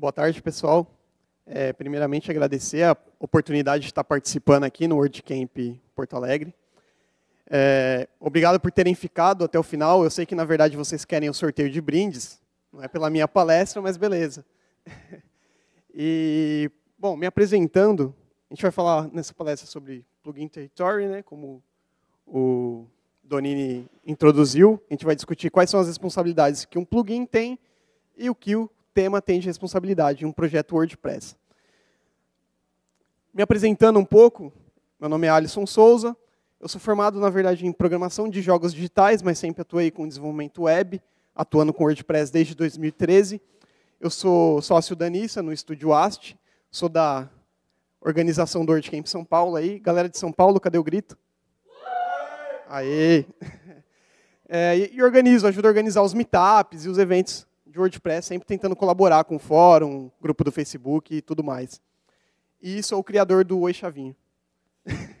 Boa tarde, pessoal. É, primeiramente, agradecer a oportunidade de estar participando aqui no WordCamp Porto Alegre. É, obrigado por terem ficado até o final. Eu sei que, na verdade, vocês querem o sorteio de brindes. Não é pela minha palestra, mas beleza. E, bom, me apresentando, a gente vai falar nessa palestra sobre Plugin Territory, né, como o Donini introduziu. A gente vai discutir quais são as responsabilidades que um plugin tem e o que o tema tem de responsabilidade, um projeto WordPress. Me apresentando um pouco, meu nome é Alisson Souza, eu sou formado, na verdade, em programação de jogos digitais, mas sempre atuei com desenvolvimento web, atuando com WordPress desde 2013. Eu sou sócio da Nissa, no Estúdio AST, sou da organização do WordCamp São Paulo. Aí. Galera de São Paulo, cadê o grito? Aê! É, e organizo, ajudo a organizar os meetups e os eventos de WordPress, sempre tentando colaborar com o fórum, grupo do Facebook e tudo mais. E sou o criador do Oi Chavinho.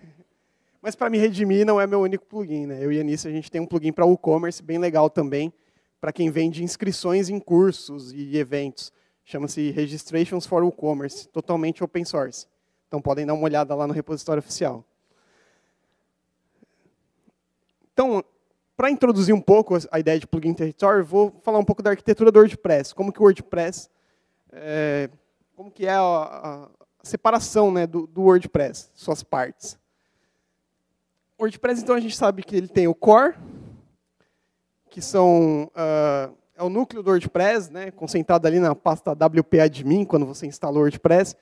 Mas para me redimir não é meu único plugin, né? Eu e a Anice, a gente tem um plugin para WooCommerce bem legal também, para quem vende inscrições em cursos e eventos. Chama-se Registrations for WooCommerce, totalmente open source. Então podem dar uma olhada lá no repositório oficial. Então, para introduzir um pouco a ideia de plugin territory, vou falar um pouco da arquitetura do WordPress, como que o WordPress, é, como que é a, a, separação né, do, do WordPress, suas partes. O WordPress, então, a gente sabe que ele tem o core, que são uh, é o núcleo do WordPress, né, concentrado ali na pasta wp-admin, quando você instala o WordPress,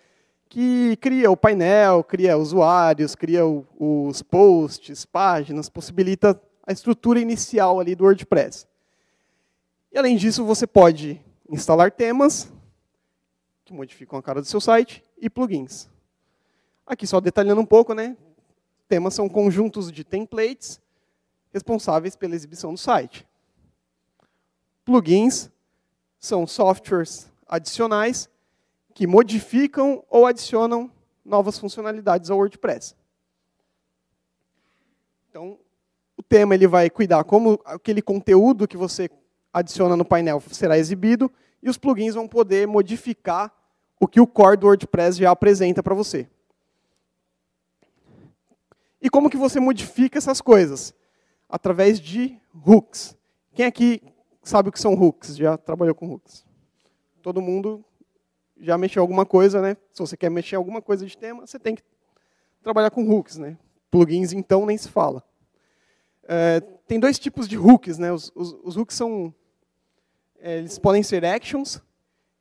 que cria o painel, cria usuários, cria o, os posts, páginas, possibilita a estrutura inicial ali do WordPress. E além disso, você pode instalar temas que modificam a cara do seu site e plugins. Aqui só detalhando um pouco, né? Temas são conjuntos de templates responsáveis pela exibição do site. Plugins são softwares adicionais que modificam ou adicionam novas funcionalidades ao WordPress. Então, tema ele vai cuidar como aquele conteúdo que você adiciona no painel será exibido e os plugins vão poder modificar o que o core do WordPress já apresenta para você. E como que você modifica essas coisas? Através de hooks. Quem aqui sabe o que são hooks? Já trabalhou com hooks? Todo mundo já mexeu alguma coisa, né? Se você quer mexer alguma coisa de tema, você tem que trabalhar com hooks, né? Plugins então nem se fala. É, tem dois tipos de hooks, né? Os, os, os hooks são, é, eles podem ser actions,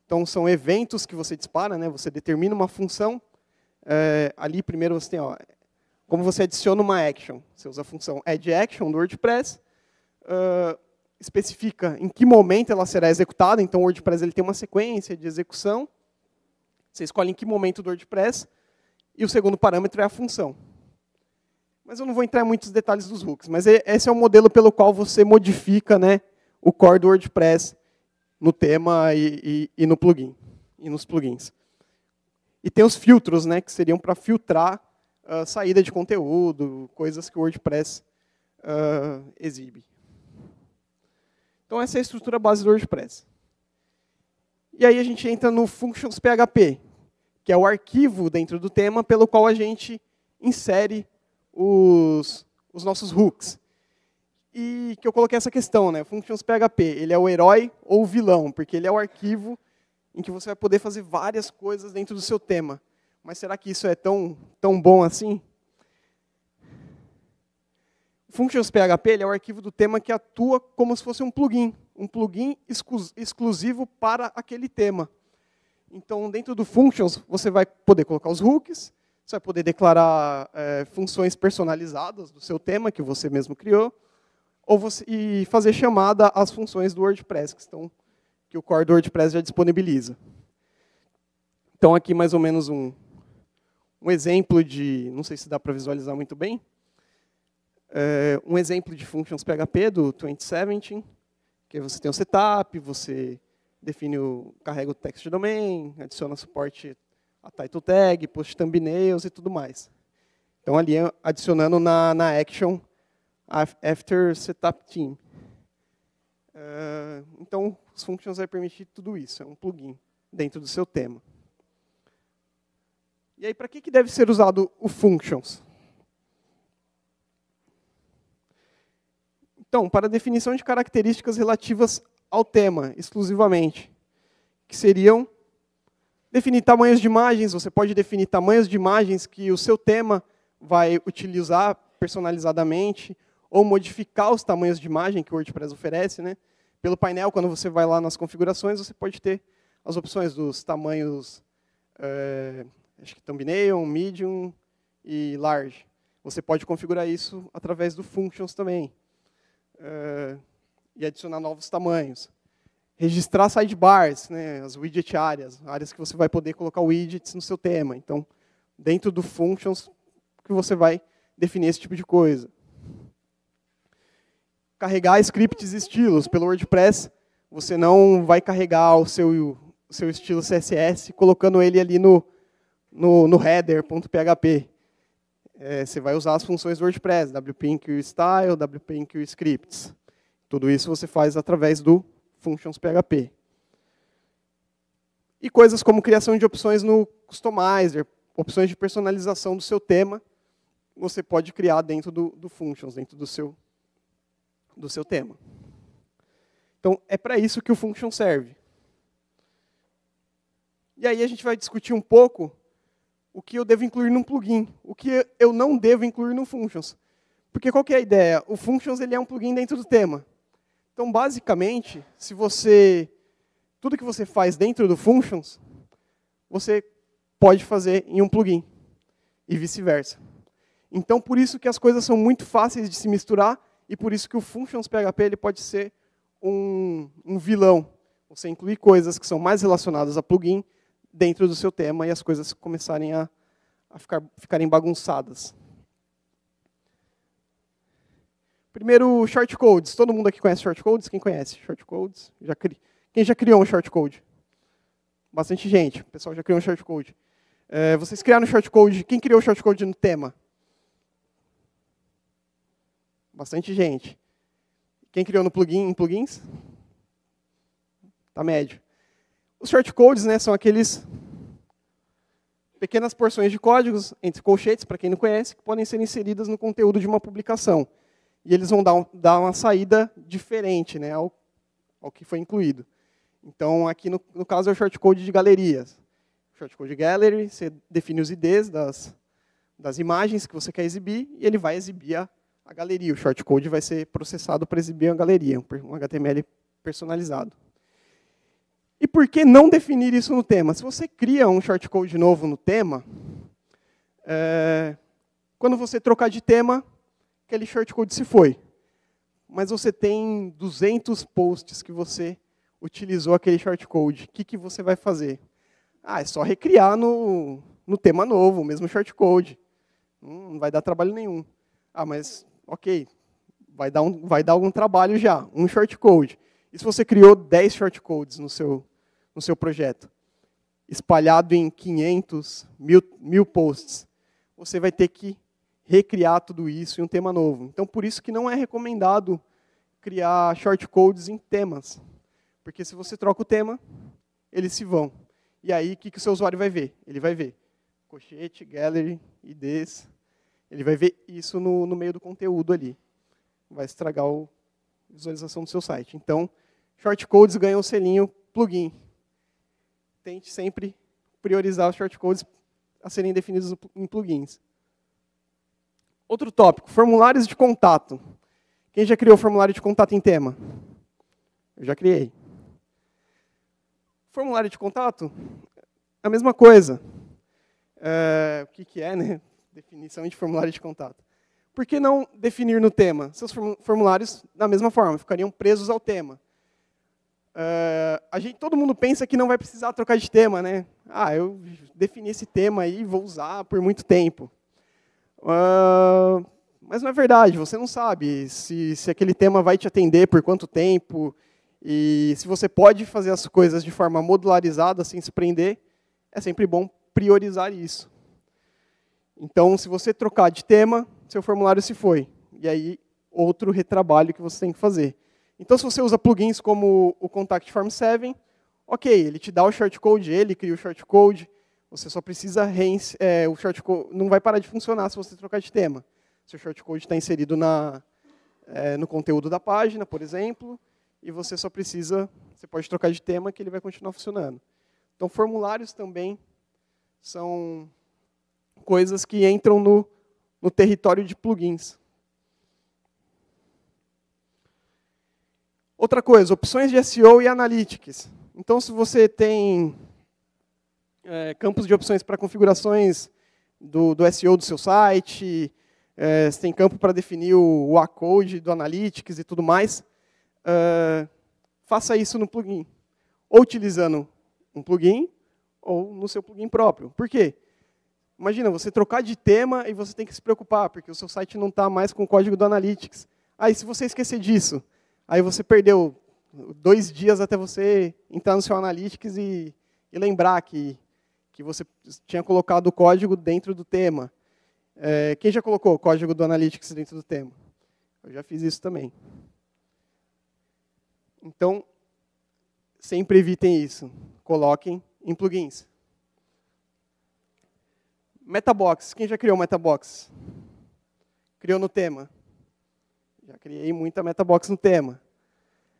então são eventos que você dispara, né? Você determina uma função. É, ali primeiro você tem, ó, como você adiciona uma action. Você usa a função add_action do WordPress, uh, especifica em que momento ela será executada. Então o WordPress ele tem uma sequência de execução. Você escolhe em que momento do WordPress e o segundo parâmetro é a função. Mas eu não vou entrar em muitos detalhes dos hooks. Mas esse é o modelo pelo qual você modifica né, o core do WordPress no tema e, e, e no plugin e nos plugins. E tem os filtros, né, que seriam para filtrar uh, saída de conteúdo, coisas que o WordPress uh, exibe. Então essa é a estrutura base do WordPress. E aí a gente entra no functions.php, que é o arquivo dentro do tema pelo qual a gente insere os, os nossos hooks. E que eu coloquei essa questão, né? Functions PHP, ele é o herói ou o vilão? Porque ele é o arquivo em que você vai poder fazer várias coisas dentro do seu tema. Mas será que isso é tão, tão bom assim? Functions PHP ele é o arquivo do tema que atua como se fosse um plugin, um plugin exclusivo para aquele tema. Então, dentro do Functions, você vai poder colocar os hooks, você vai poder declarar é, funções personalizadas do seu tema que você mesmo criou ou você, e fazer chamada às funções do WordPress que, estão, que o core do WordPress já disponibiliza. Então, aqui mais ou menos um, um exemplo de, não sei se dá para visualizar muito bem, é, um exemplo de functions PHP do 2017, que você tem o setup, você define o, carrega o text domain, adiciona suporte a ah, title tá, tag, post thumbnails e tudo mais. Então, ali adicionando na, na action after setup team. Uh, então, os functions vai permitir tudo isso, é um plugin dentro do seu tema. E aí, para que, que deve ser usado o functions? Então, para definição de características relativas ao tema, exclusivamente, que seriam Definir tamanhos de imagens, você pode definir tamanhos de imagens que o seu tema vai utilizar personalizadamente, ou modificar os tamanhos de imagem que o WordPress oferece. Né? Pelo painel, quando você vai lá nas configurações, você pode ter as opções dos tamanhos, é, acho que thumbnail, medium e large. Você pode configurar isso através do functions também. É, e adicionar novos tamanhos registrar sidebars, né, as widget áreas, áreas que você vai poder colocar widgets no seu tema. Então, dentro do functions que você vai definir esse tipo de coisa. Carregar scripts e estilos. Pelo WordPress, você não vai carregar o seu, o seu estilo CSS colocando ele ali no, no, no header.php. É, você vai usar as funções do WordPress, wpinq style, wpinq scripts. Tudo isso você faz através do functions PHP. E coisas como criação de opções no customizer, opções de personalização do seu tema, você pode criar dentro do, do functions, dentro do seu, do seu tema. Então, é para isso que o function serve. E aí a gente vai discutir um pouco o que eu devo incluir num plugin, o que eu não devo incluir no functions. Porque qual é a ideia? O functions ele é um plugin dentro do tema. Então, basicamente, se você tudo que você faz dentro do functions, você pode fazer em um plugin e vice-versa. Então, por isso que as coisas são muito fáceis de se misturar e por isso que o functions PHP ele pode ser um, um vilão. Você incluir coisas que são mais relacionadas a plugin dentro do seu tema e as coisas começarem a, a ficar, ficarem bagunçadas. Primeiro, short codes. Todo mundo aqui conhece short codes? Quem conhece short codes? Já cri... Quem já criou um short code? Bastante gente. O pessoal já criou um short code. É, vocês criaram um short code. Quem criou o short code no tema? Bastante gente. Quem criou no plugin, em plugins? Tá médio. Os short codes né, são aqueles pequenas porções de códigos entre colchetes, para quem não conhece, que podem ser inseridas no conteúdo de uma publicação e eles vão dar, um, dar uma saída diferente né, ao, ao, que foi incluído. Então, aqui no, no caso é o shortcode de galerias. Shortcode gallery, você define os IDs das, das imagens que você quer exibir e ele vai exibir a, a galeria. O shortcode vai ser processado para exibir a galeria, um HTML personalizado. E por que não definir isso no tema? Se você cria um shortcode novo no tema, é, quando você trocar de tema, aquele shortcode se foi. Mas você tem 200 posts que você utilizou aquele shortcode. O que, que você vai fazer? Ah, é só recriar no, no tema novo, o mesmo shortcode. Hum, não vai dar trabalho nenhum. Ah, mas, ok, vai dar, um, vai dar algum trabalho já, um shortcode. E se você criou 10 shortcodes no seu, no seu projeto, espalhado em 500, mil, mil posts, você vai ter que recriar tudo isso em um tema novo. Então, por isso que não é recomendado criar shortcodes em temas. Porque se você troca o tema, eles se vão. E aí, o que, que o seu usuário vai ver? Ele vai ver cochete, gallery, IDs. Ele vai ver isso no, no meio do conteúdo ali. Vai estragar a visualização do seu site. Então, shortcodes ganham o selinho plugin. Tente sempre priorizar os shortcodes a serem definidos em plugins. Outro tópico, formulários de contato. Quem já criou formulário de contato em tema? Eu já criei. Formulário de contato, a mesma coisa. É, o que, que é, né? Definição de formulário de contato. Por que não definir no tema? Seus formulários, da mesma forma, ficariam presos ao tema. É, a gente, todo mundo pensa que não vai precisar trocar de tema, né? Ah, eu defini esse tema aí e vou usar por muito tempo. Uh, mas não é verdade, você não sabe se, se aquele tema vai te atender por quanto tempo, e se você pode fazer as coisas de forma modularizada, sem se prender, é sempre bom priorizar isso. Então, se você trocar de tema, seu formulário se foi. E aí, outro retrabalho que você tem que fazer. Então, se você usa plugins como o Contact Form 7, ok, ele te dá o shortcode, ele cria o shortcode, você só precisa. É, o shortcode não vai parar de funcionar se você trocar de tema. Se o shortcode está inserido na, é, no conteúdo da página, por exemplo, e você só precisa. Você pode trocar de tema que ele vai continuar funcionando. Então, formulários também são coisas que entram no, no território de plugins. Outra coisa, opções de SEO e analytics. Então, se você tem é, campos de opções para configurações do, do SEO do seu site, é, você tem campo para definir o, o A-code do Analytics e tudo mais. Uh, faça isso no plugin, ou utilizando um plugin, ou no seu plugin próprio. Por quê? Imagina, você trocar de tema e você tem que se preocupar, porque o seu site não está mais com o código do Analytics. Aí, se você esquecer disso, aí você perdeu dois dias até você entrar no seu Analytics e, e lembrar que que você tinha colocado o código dentro do tema. É, quem já colocou o código do Analytics dentro do tema? Eu já fiz isso também. Então, sempre evitem isso. Coloquem em plugins. Metabox. Quem já criou Metabox? Criou no tema. Já criei muita Metabox no tema.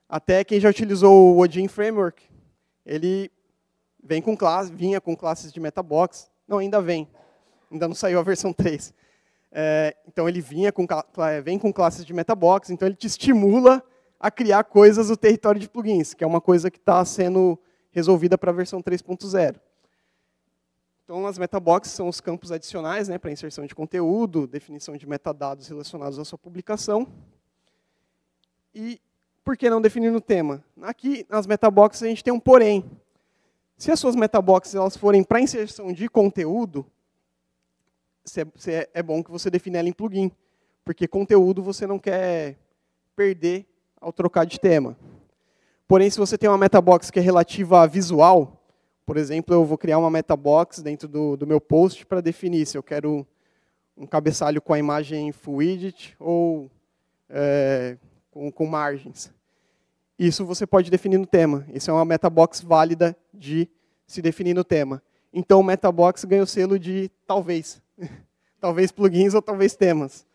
Até quem já utilizou o Odin Framework, ele Vem com classe, vinha com classes de Metabox. Não, ainda vem. Ainda não saiu a versão 3. É, então ele vinha com, é, vem com classes de Metabox, então ele te estimula a criar coisas no território de plugins, que é uma coisa que está sendo resolvida para a versão 3.0. Então, as metabox são os campos adicionais né, para inserção de conteúdo, definição de metadados relacionados à sua publicação. E por que não definir no tema? Aqui, nas metabox a gente tem um porém. Se as suas metaboxes elas forem para inserção de conteúdo, é bom que você defina ela em plugin, porque conteúdo você não quer perder ao trocar de tema. Porém, se você tem uma metabox que é relativa a visual, por exemplo, eu vou criar uma metabox dentro do, do meu post para definir se eu quero um cabeçalho com a imagem full widget ou é, com, com margens. Isso você pode definir no tema. Isso é uma metabox válida de se definir no tema. Então, o metabox ganha o selo de talvez. talvez plugins ou talvez temas.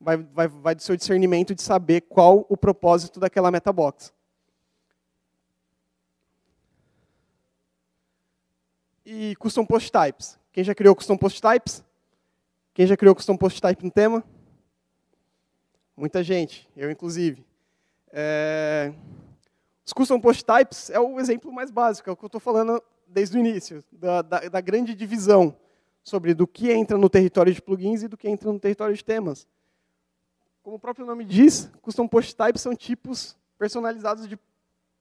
Vai, vai, vai do seu discernimento de saber qual o propósito daquela metabox. E custom post types. Quem já criou custom post types? Quem já criou custom post type no tema? Muita gente, eu inclusive. É... Custom Post Types é o exemplo mais básico, é o que eu estou falando desde o início, da, da, da grande divisão sobre do que entra no território de plugins e do que entra no território de temas. Como o próprio nome diz, custom post types são tipos personalizados de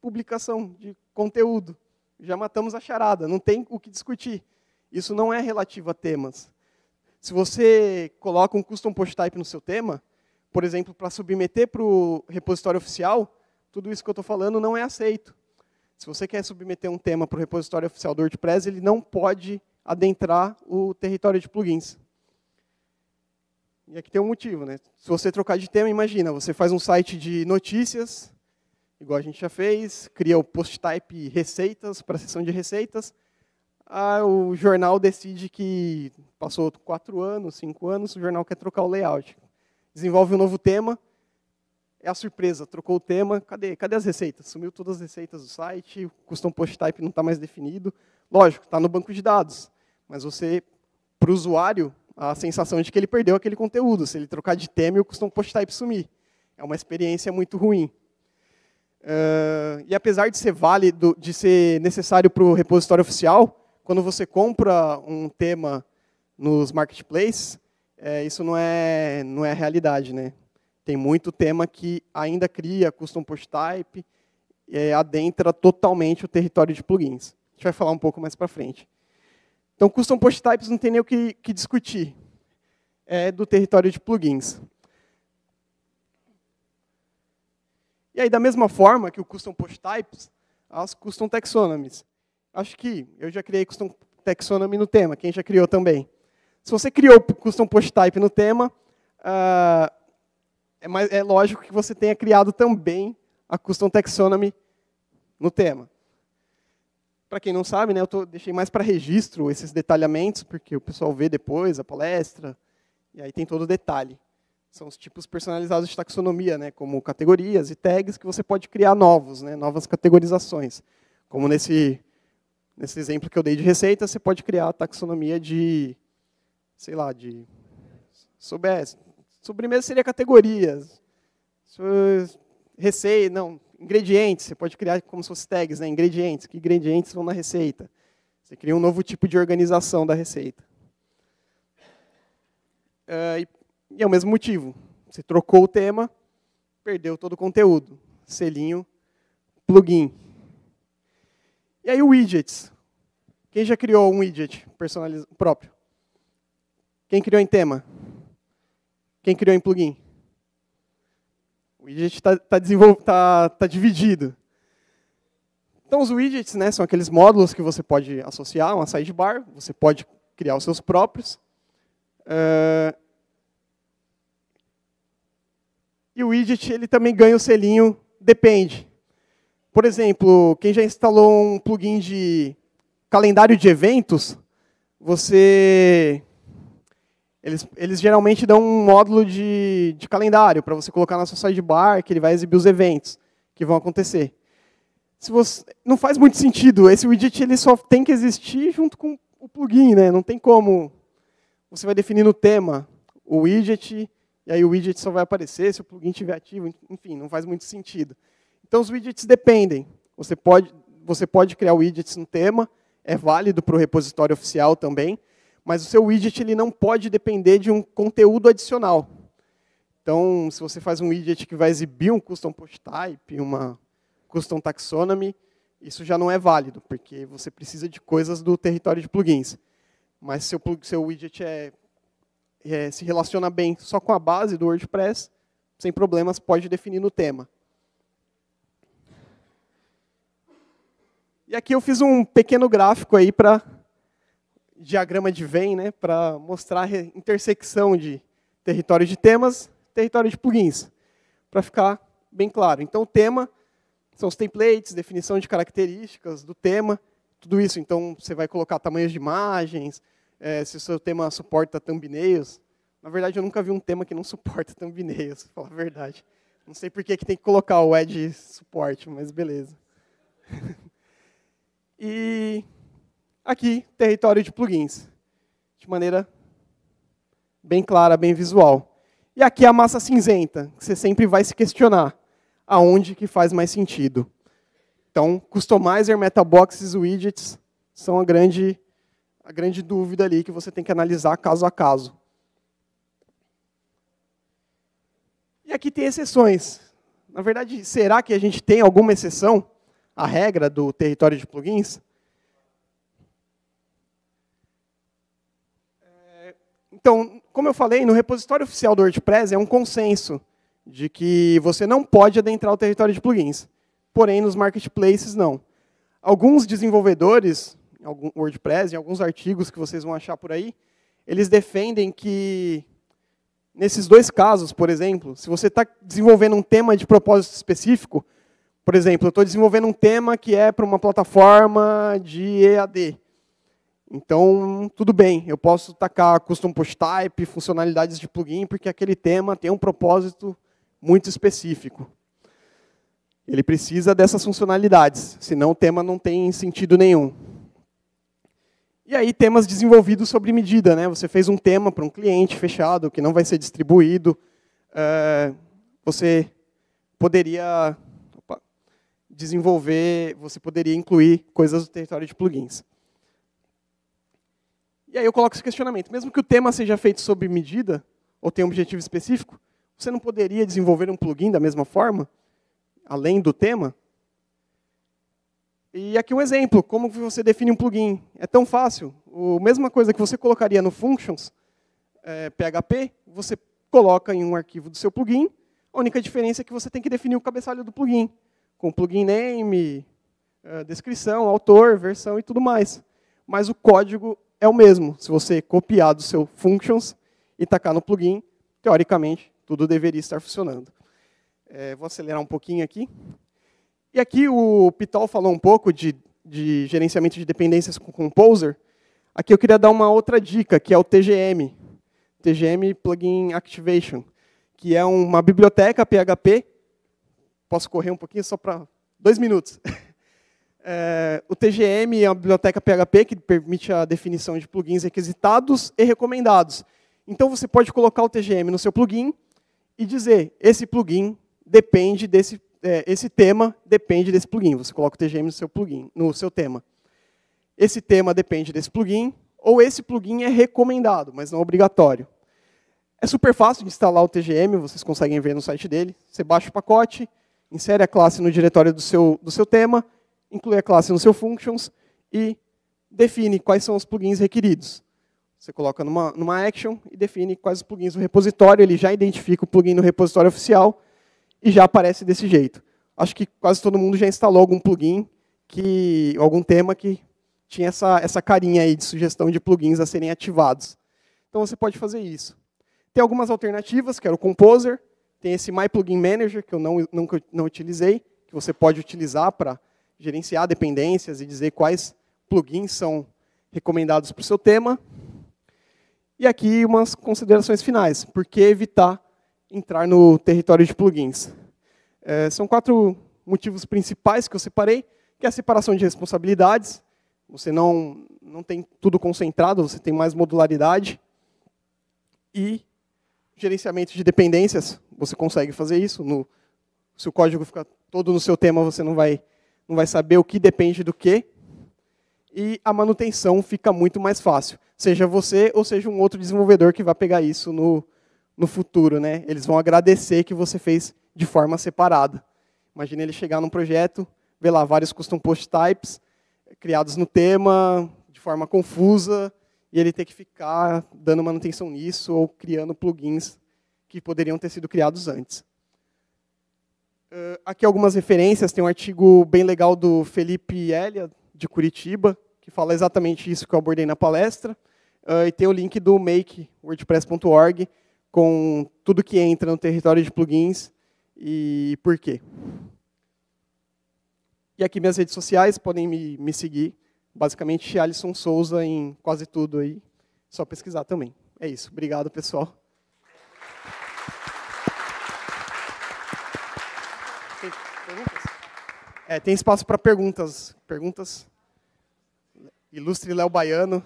publicação, de conteúdo. Já matamos a charada, não tem o que discutir. Isso não é relativo a temas. Se você coloca um custom post type no seu tema, por exemplo, para submeter para o repositório oficial, tudo isso que eu estou falando não é aceito. Se você quer submeter um tema para o repositório oficial do WordPress, ele não pode adentrar o território de plugins. E aqui tem um motivo, né? Se você trocar de tema, imagina, você faz um site de notícias, igual a gente já fez, cria o post type receitas para a seção de receitas. Ah, o jornal decide que passou quatro anos, cinco anos, o jornal quer trocar o layout. Desenvolve um novo tema, é a surpresa, trocou o tema, cadê, cadê as receitas? Sumiu todas as receitas do site, o custom post type não está mais definido. Lógico, está no banco de dados, mas você, para o usuário, a sensação é de que ele perdeu aquele conteúdo, se ele trocar de tema e o custom post type sumir. É uma experiência muito ruim. Uh, e apesar de ser válido, de ser necessário para o repositório oficial, quando você compra um tema nos marketplaces, é, isso não é, não é realidade, né? Tem muito tema que ainda cria custom post type, é, adentra totalmente o território de plugins. A gente vai falar um pouco mais para frente. Então, custom post types não tem nem o que, que discutir. É do território de plugins. E aí, da mesma forma que o custom post types, as custom taxonomies. Acho que eu já criei custom taxonomy no tema, quem já criou também. Se você criou custom post type no tema, uh, é, mais, é lógico que você tenha criado também a Custom Taxonomy no tema. Para quem não sabe, né, eu tô, deixei mais para registro esses detalhamentos, porque o pessoal vê depois a palestra, e aí tem todo o detalhe. São os tipos personalizados de taxonomia, né, como categorias e tags que você pode criar novos, né, novas categorizações. Como nesse, nesse exemplo que eu dei de receita, você pode criar a taxonomia de, sei lá, de soubesse, Sobremesa seria categorias. Eh, receita, não, ingredientes. Você pode criar como se fosse tags, né? Ingredientes. Que ingredientes vão na receita? Você cria um novo tipo de organização da receita. Eh, e, e é o mesmo motivo. Você trocou o tema, perdeu todo o conteúdo. Selinho, plugin. E aí widgets. Quem já criou um widget personalizado próprio? Quem criou em tema? Quem criou em plugin? O widget está tá tá, tá, tá dividido. Então, os widgets né, são aqueles módulos que você pode associar a uma sidebar, você pode criar os seus próprios. Uh... E o widget ele também ganha o selinho depende. Por exemplo, quem já instalou um plugin de calendário de eventos, você eles, eles geralmente dão um módulo de, de calendário para você colocar na sua sidebar, que ele vai exibir os eventos que vão acontecer. Se você, não faz muito sentido. Esse widget ele só tem que existir junto com o plugin, né? Não tem como. Você vai definir no tema, o widget, e aí o widget só vai aparecer se o plugin estiver ativo. Enfim, não faz muito sentido. Então os widgets dependem. Você pode, você pode criar widgets no tema, é válido para o repositório oficial também mas o seu widget ele não pode depender de um conteúdo adicional. Então, se você faz um widget que vai exibir um custom post type, uma custom taxonomy, isso já não é válido, porque você precisa de coisas do território de plugins. Mas se o seu widget é, é, se relaciona bem só com a base do WordPress, sem problemas, pode definir no tema. E aqui eu fiz um pequeno gráfico aí para diagrama de Venn né, para mostrar a intersecção de território de temas, território de plugins, para ficar bem claro. Então, o tema são os templates, definição de características do tema, tudo isso. Então, você vai colocar tamanhos de imagens, é, se o seu tema suporta thumbnails. Na verdade, eu nunca vi um tema que não suporta thumbnails, para falar a verdade. Não sei por que, que tem que colocar o Edge suporte, mas beleza. e aqui território de plugins, de maneira bem clara, bem visual. E aqui é a massa cinzenta, que você sempre vai se questionar aonde que faz mais sentido. Então, customizer, metaboxes, widgets são a grande, a grande dúvida ali que você tem que analisar caso a caso. E aqui tem exceções. Na verdade, será que a gente tem alguma exceção à regra do território de plugins? Então, como eu falei, no repositório oficial do WordPress é um consenso de que você não pode adentrar o território de plugins. Porém, nos marketplaces, não. Alguns desenvolvedores, algum WordPress, em alguns artigos que vocês vão achar por aí, eles defendem que, nesses dois casos, por exemplo, se você está desenvolvendo um tema de propósito específico, por exemplo, eu estou desenvolvendo um tema que é para uma plataforma de EAD. Então, tudo bem, eu posso tacar custom post type, funcionalidades de plugin, porque aquele tema tem um propósito muito específico. Ele precisa dessas funcionalidades, senão o tema não tem sentido nenhum. E aí temas desenvolvidos sobre medida, né? Você fez um tema para um cliente fechado que não vai ser distribuído, eh, você poderia opa, desenvolver, você poderia incluir coisas do território de plugins. E aí eu coloco esse questionamento. Mesmo que o tema seja feito sob medida, ou tenha um objetivo específico, você não poderia desenvolver um plugin da mesma forma, além do tema? E aqui um exemplo, como você define um plugin. É tão fácil. A mesma coisa que você colocaria no functions, é, PHP, você coloca em um arquivo do seu plugin. A única diferença é que você tem que definir o cabeçalho do plugin, com plugin name, é, descrição, autor, versão e tudo mais. Mas o código é o mesmo. Se você copiar do seu functions e tacar no plugin, teoricamente, tudo deveria estar funcionando. É, vou acelerar um pouquinho aqui. E aqui o Pital falou um pouco de, de gerenciamento de dependências com Composer. Aqui eu queria dar uma outra dica, que é o TGM, TGM Plugin Activation, que é uma biblioteca PHP. Posso correr um pouquinho só para dois minutos. É, o TGM é uma biblioteca PHP que permite a definição de plugins requisitados e recomendados. Então você pode colocar o TGM no seu plugin e dizer esse plugin depende desse é, esse tema depende desse plugin. Você coloca o TGM no seu plugin, no seu tema. Esse tema depende desse plugin ou esse plugin é recomendado, mas não obrigatório. É super fácil de instalar o TGM, vocês conseguem ver no site dele. Você baixa o pacote, insere a classe no diretório do seu, do seu tema inclui a classe no seu functions e define quais são os plugins requeridos. Você coloca numa, numa action e define quais os plugins do repositório, ele já identifica o plugin no repositório oficial e já aparece desse jeito. Acho que quase todo mundo já instalou algum plugin, que algum tema que tinha essa, essa carinha aí de sugestão de plugins a serem ativados. Então você pode fazer isso. Tem algumas alternativas, que era o Composer, tem esse My Plugin Manager, que eu não, nunca não utilizei, que você pode utilizar para gerenciar dependências e dizer quais plugins são recomendados para o seu tema. E aqui umas considerações finais. Por que evitar entrar no território de plugins? É, são quatro motivos principais que eu separei, que é a separação de responsabilidades. Você não, não tem tudo concentrado, você tem mais modularidade. E gerenciamento de dependências, você consegue fazer isso. No, se o código ficar todo no seu tema, você não vai não vai saber o que depende do que, e a manutenção fica muito mais fácil, seja você ou seja um outro desenvolvedor que vai pegar isso no, no futuro. Né? Eles vão agradecer que você fez de forma separada. Imagina ele chegar num projeto, ver lá vários custom post types criados no tema, de forma confusa, e ele ter que ficar dando manutenção nisso ou criando plugins que poderiam ter sido criados antes. Uh, aqui algumas referências, tem um artigo bem legal do Felipe Elia, de Curitiba, que fala exatamente isso que eu abordei na palestra. Uh, e tem o link do make wordpress.org com tudo que entra no território de plugins e por quê. E aqui minhas redes sociais, podem me, me seguir. Basicamente, Alisson Souza em quase tudo aí. Só pesquisar também. É isso. Obrigado, pessoal. Perguntas? É, tem espaço para perguntas. Perguntas? Ilustre Léo Baiano.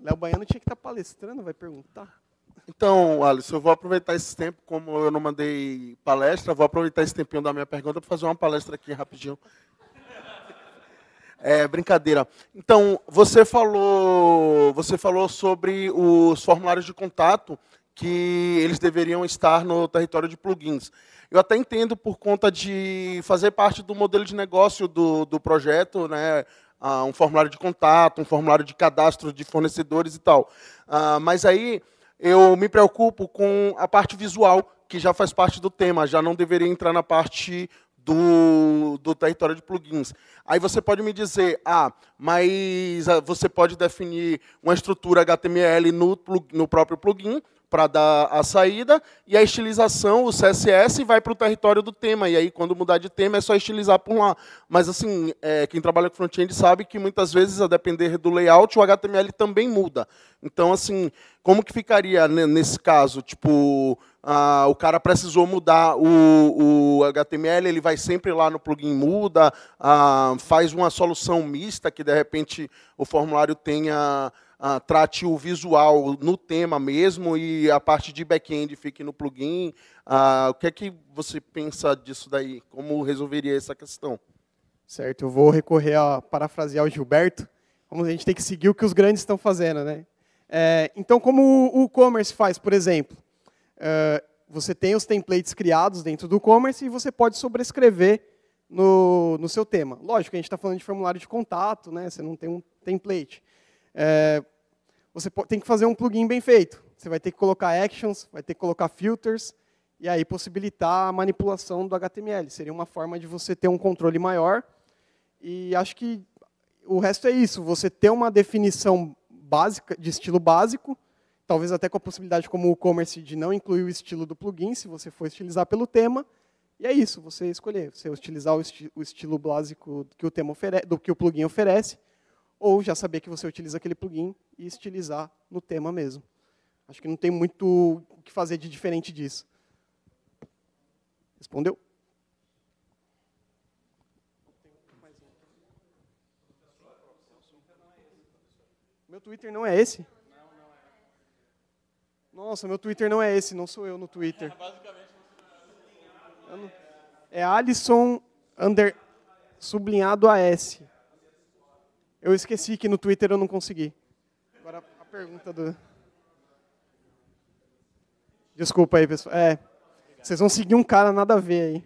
Léo Baiano tinha que estar tá palestrando, vai perguntar. Então, Alisson, eu vou aproveitar esse tempo, como eu não mandei palestra, vou aproveitar esse tempinho da minha pergunta para fazer uma palestra aqui rapidinho. É, brincadeira. Então, você falou, você falou sobre os formulários de contato que eles deveriam estar no território de plugins. Eu até entendo por conta de fazer parte do modelo de negócio do, do projeto, né? Ah, um formulário de contato, um formulário de cadastro de fornecedores e tal. Ah, mas aí eu me preocupo com a parte visual, que já faz parte do tema, já não deveria entrar na parte do, do território de plugins. Aí você pode me dizer, ah, mas ah, você pode definir uma estrutura HTML no, no próprio plugin, para dar a saída, e a estilização, o CSS, vai para o território do tema. E aí, quando mudar de tema, é só estilizar por lá. Mas, assim, é, quem trabalha com front-end sabe que muitas vezes, a depender do layout, o HTML também muda. Então, assim, como que ficaria nesse caso? Tipo, ah, o cara precisou mudar o, o, HTML, ele vai sempre lá no plugin muda, ah, faz uma solução mista que de repente o formulário tenha ah, trate o visual no tema mesmo e a parte de back-end fique no plugin. Ah, o que é que você pensa disso daí? Como resolveria essa questão? Certo, eu vou recorrer a parafrasear o Gilberto. Como a gente tem que seguir o que os grandes estão fazendo, né? É, então, como o e-commerce faz, por exemplo, é, você tem os templates criados dentro do e-commerce e você pode sobrescrever no, no seu tema. Lógico, a gente está falando de formulário de contato, né? Você não tem um template é, você tem que fazer um plugin bem feito. Você vai ter que colocar actions, vai ter que colocar filters, e aí possibilitar a manipulação do HTML. Seria uma forma de você ter um controle maior. E acho que o resto é isso. Você ter uma definição básica, de estilo básico, talvez até com a possibilidade, como o e-commerce, de não incluir o estilo do plugin, se você for estilizar pelo tema. E é isso, você escolher. Você utilizar o, esti o estilo básico que o, tema oferece, do que o plugin oferece ou já saber que você utiliza aquele plugin e estilizar no tema mesmo. Acho que não tem muito o que fazer de diferente disso. Respondeu? Meu Twitter não é esse? Nossa, meu Twitter não é esse, não sou eu no Twitter. É Alisson under, sublinhado AS. Eu esqueci que no Twitter eu não consegui. Agora a pergunta do. Desculpa aí, pessoal. É. Vocês vão seguir um cara nada a ver aí.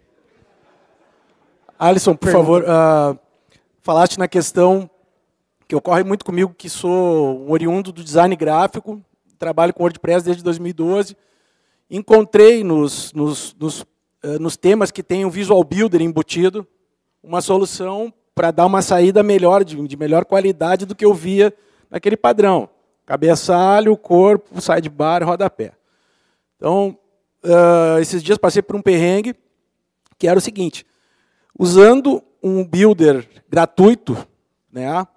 Alisson, por favor, uh, falaste na questão que ocorre muito comigo, que sou um oriundo do design gráfico, trabalho com WordPress desde 2012. Encontrei nos, nos, nos, uh, nos temas que tem um Visual Builder embutido uma solução para dar uma saída melhor, de, de, melhor qualidade do que eu via naquele padrão. Cabeçalho, corpo, sidebar, rodapé. Então, uh, esses dias passei por um perrengue que era o seguinte: usando um builder gratuito, né, uh,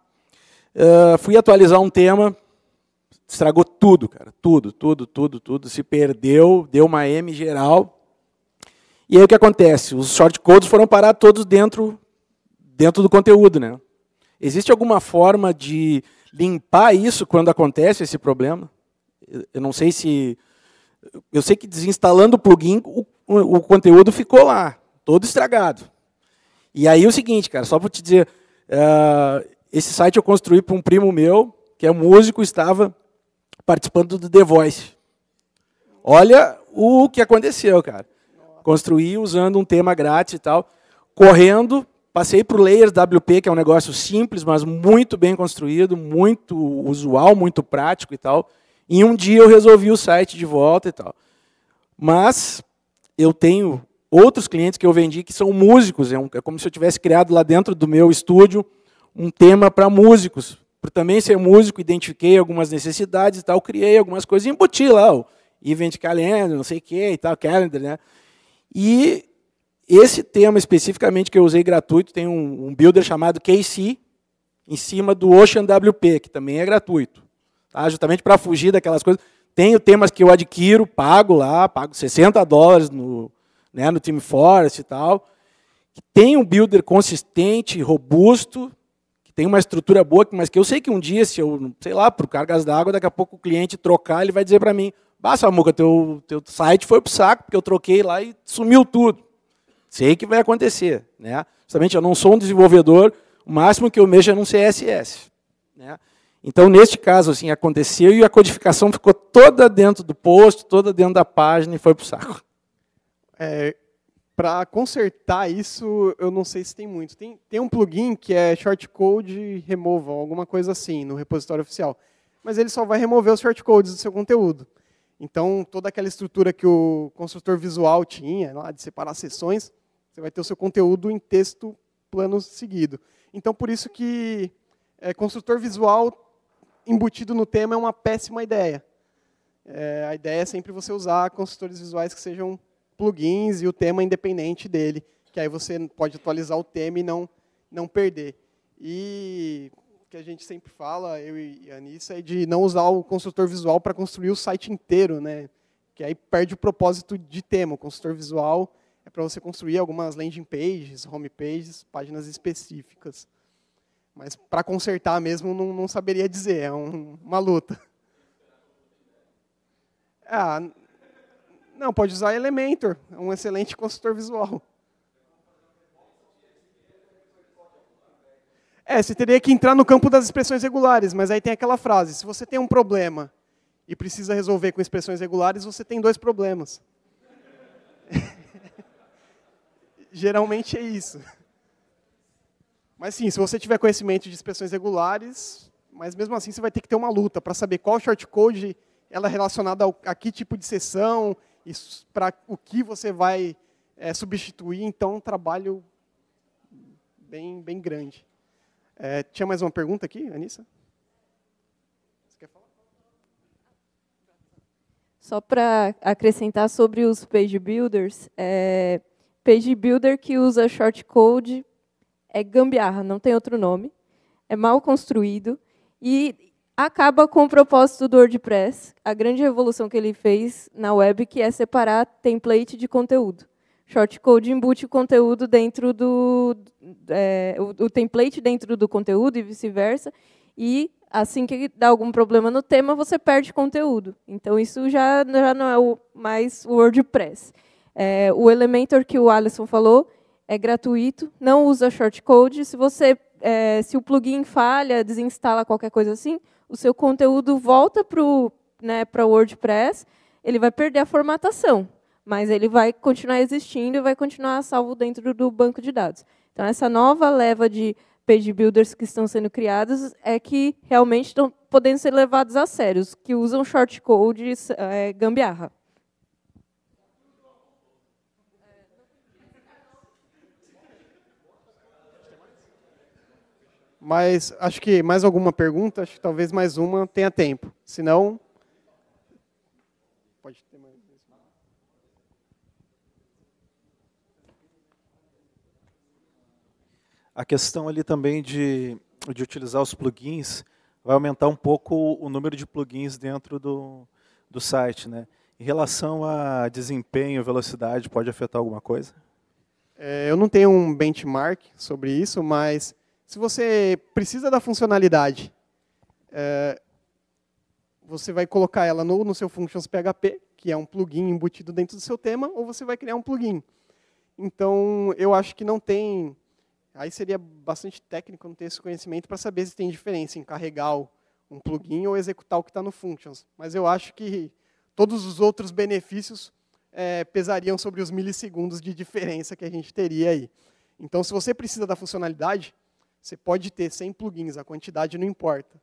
fui atualizar um tema, estragou tudo, cara. Tudo, tudo, tudo, tudo. Se perdeu, deu uma M geral. E aí o que acontece? Os shortcodes foram parar todos dentro dentro do conteúdo, né? Existe alguma forma de limpar isso quando acontece esse problema? Eu não sei se eu sei que desinstalando o plugin o, o conteúdo ficou lá, todo estragado. E aí é o seguinte, cara, só para te dizer, uh, esse site eu construí para um primo meu que é músico, estava participando do The Voice. Olha o que aconteceu, cara. Construí usando um tema grátis e tal, correndo Passei para o Layers WP, que é um negócio simples, mas muito bem construído, muito usual, muito prático e tal. E um dia eu resolvi o site de volta e tal. Mas eu tenho outros clientes que eu vendi que são músicos. É, um, é como se eu tivesse criado lá dentro do meu estúdio um tema para músicos. Por também ser músico, identifiquei algumas necessidades e tal, criei algumas coisas e embuti lá. O event calendar, não sei o que e tal, calendar, né? E esse tema especificamente que eu usei gratuito tem um, um builder chamado KC em cima do OceanWP, que também é gratuito. Tá? Justamente para fugir daquelas coisas. Tenho temas que eu adquiro, pago lá, pago 60 dólares no, né, no Team Forest e tal. Que tem um builder consistente, robusto, que tem uma estrutura boa, mas que eu sei que um dia, se eu, sei lá, para o cargas d'água, daqui a pouco o cliente trocar, ele vai dizer para mim, basta, ah, Samuca, teu, teu site foi pro saco, porque eu troquei lá e sumiu tudo. Sei que vai acontecer. Né? Justamente, eu não sou um desenvolvedor, o máximo que eu mexo é num CSS. Né? Então, neste caso, assim, aconteceu e a codificação ficou toda dentro do post, toda dentro da página e foi para o saco. É, para consertar isso, eu não sei se tem muito. Tem, tem um plugin que é Shortcode Removal, alguma coisa assim, no repositório oficial. Mas ele só vai remover os shortcodes do seu conteúdo. Então, toda aquela estrutura que o construtor visual tinha, lá, de separar seções, você vai ter o seu conteúdo em texto plano seguido. Então, por isso que é, construtor visual embutido no tema é uma péssima ideia. É, a ideia é sempre você usar construtores visuais que sejam plugins e o tema independente dele, que aí você pode atualizar o tema e não, não perder. E o que a gente sempre fala, eu e a Anissa, é de não usar o construtor visual para construir o site inteiro, né? que aí perde o propósito de tema. O construtor visual é para você construir algumas landing pages, home pages, páginas específicas. Mas para consertar mesmo, não, não, saberia dizer, é um, uma luta. Ah, não, pode usar Elementor, é um excelente consultor visual. É, você teria que entrar no campo das expressões regulares, mas aí tem aquela frase: se você tem um problema e precisa resolver com expressões regulares, você tem dois problemas. geralmente é isso. Mas sim, se você tiver conhecimento de inspeções regulares, mas mesmo assim você vai ter que ter uma luta para saber qual shortcode ela é relacionada ao, a que tipo de sessão, para o que você vai é, substituir. Então, é um trabalho bem, bem grande. É, tinha mais uma pergunta aqui, Anissa? Você quer falar? Só para acrescentar sobre os page builders, é, Page Builder que usa shortcode é gambiarra, não tem outro nome. É mal construído e acaba com o propósito do WordPress, a grande revolução que ele fez na web, que é separar template de conteúdo. Shortcode embute o conteúdo dentro do é, o, o template dentro do conteúdo e vice-versa. E assim que dá algum problema no tema, você perde conteúdo. Então isso já, já não é o mais o WordPress. É, o Elementor que o Alisson falou é gratuito, não usa shortcode. Se você, é, se o plugin falha, desinstala qualquer coisa assim, o seu conteúdo volta para o né, WordPress, ele vai perder a formatação, mas ele vai continuar existindo e vai continuar salvo dentro do banco de dados. Então, essa nova leva de page builders que estão sendo criados é que realmente estão podendo ser levados a sério, os que usam shortcode é, gambiarra. Mas acho que mais alguma pergunta, acho que talvez mais uma tenha tempo. Se não, pode ter mais. A questão ali também de, de utilizar os plugins vai aumentar um pouco o número de plugins dentro do, do site, né? Em relação a desempenho, velocidade, pode afetar alguma coisa? É, eu não tenho um benchmark sobre isso, mas se você precisa da funcionalidade, é, você vai colocar ela no, no seu Functions PHP, que é um plugin embutido dentro do seu tema, ou você vai criar um plugin. Então, eu acho que não tem... Aí seria bastante técnico não ter esse conhecimento para saber se tem diferença em carregar um plugin ou executar o que está no Functions. Mas eu acho que todos os outros benefícios é, pesariam sobre os milissegundos de diferença que a gente teria aí. Então, se você precisa da funcionalidade, você pode ter 100 plugins, a quantidade não importa.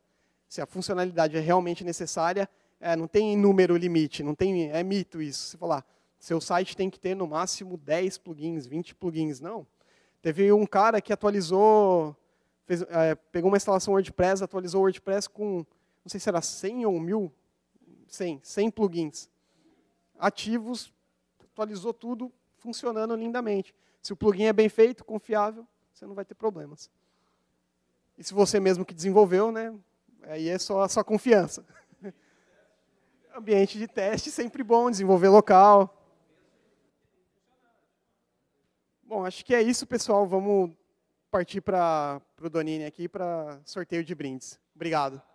Se a funcionalidade é realmente necessária, é, não tem número limite, não tem, é mito isso. Você falar, ah, seu site tem que ter no máximo 10 plugins, 20 plugins. Não. Teve um cara que atualizou, fez, é, pegou uma instalação WordPress, atualizou o WordPress com, não sei se era 100 ou 1000, 100, 100 plugins ativos, atualizou tudo, funcionando lindamente. Se o plugin é bem feito, confiável, você não vai ter problemas. E se você mesmo que desenvolveu, né, aí é só a sua confiança. Ambiente de teste sempre bom, desenvolver local. Bom, acho que é isso, pessoal. Vamos partir para o Donini aqui para sorteio de brindes. Obrigado.